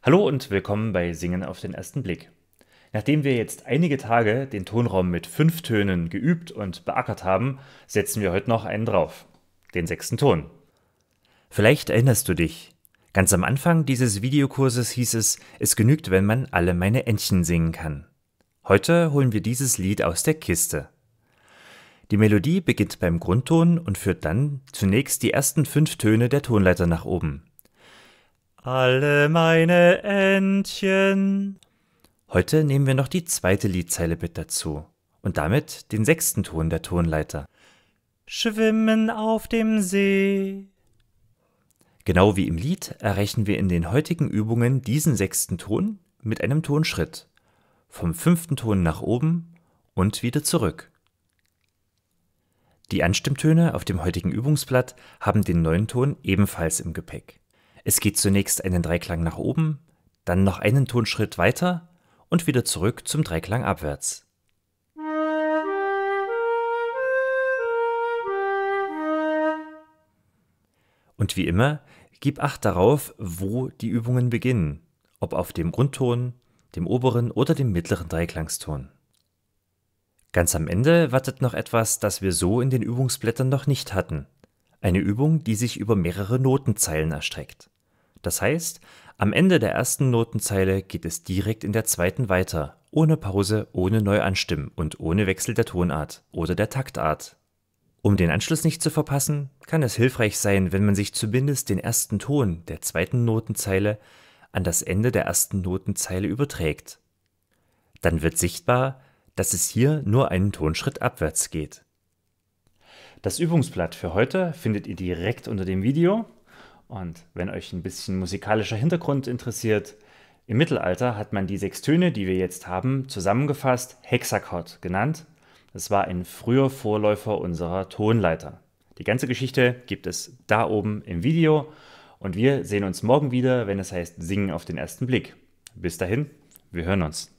Hallo und willkommen bei Singen auf den ersten Blick. Nachdem wir jetzt einige Tage den Tonraum mit fünf Tönen geübt und beackert haben, setzen wir heute noch einen drauf, den sechsten Ton. Vielleicht erinnerst du dich, ganz am Anfang dieses Videokurses hieß es, es genügt, wenn man alle meine Entchen singen kann. Heute holen wir dieses Lied aus der Kiste. Die Melodie beginnt beim Grundton und führt dann zunächst die ersten fünf Töne der Tonleiter nach oben. Alle meine Entchen. Heute nehmen wir noch die zweite Liedzeile mit dazu und damit den sechsten Ton der Tonleiter. Schwimmen auf dem See. Genau wie im Lied erreichen wir in den heutigen Übungen diesen sechsten Ton mit einem Tonschritt. Vom fünften Ton nach oben und wieder zurück. Die Anstimmtöne auf dem heutigen Übungsblatt haben den neuen Ton ebenfalls im Gepäck. Es geht zunächst einen Dreiklang nach oben, dann noch einen Tonschritt weiter und wieder zurück zum Dreiklang abwärts. Und wie immer, gib Acht darauf, wo die Übungen beginnen, ob auf dem Grundton, dem oberen oder dem mittleren Dreiklangston. Ganz am Ende wartet noch etwas, das wir so in den Übungsblättern noch nicht hatten. Eine Übung, die sich über mehrere Notenzeilen erstreckt. Das heißt, am Ende der ersten Notenzeile geht es direkt in der zweiten weiter, ohne Pause, ohne Neuanstimmen und ohne Wechsel der Tonart oder der Taktart. Um den Anschluss nicht zu verpassen, kann es hilfreich sein, wenn man sich zumindest den ersten Ton der zweiten Notenzeile an das Ende der ersten Notenzeile überträgt. Dann wird sichtbar, dass es hier nur einen Tonschritt abwärts geht. Das Übungsblatt für heute findet ihr direkt unter dem Video und wenn euch ein bisschen musikalischer Hintergrund interessiert, im Mittelalter hat man die sechs Töne, die wir jetzt haben, zusammengefasst Hexakord genannt. Das war ein früher Vorläufer unserer Tonleiter. Die ganze Geschichte gibt es da oben im Video und wir sehen uns morgen wieder, wenn es heißt Singen auf den ersten Blick. Bis dahin, wir hören uns.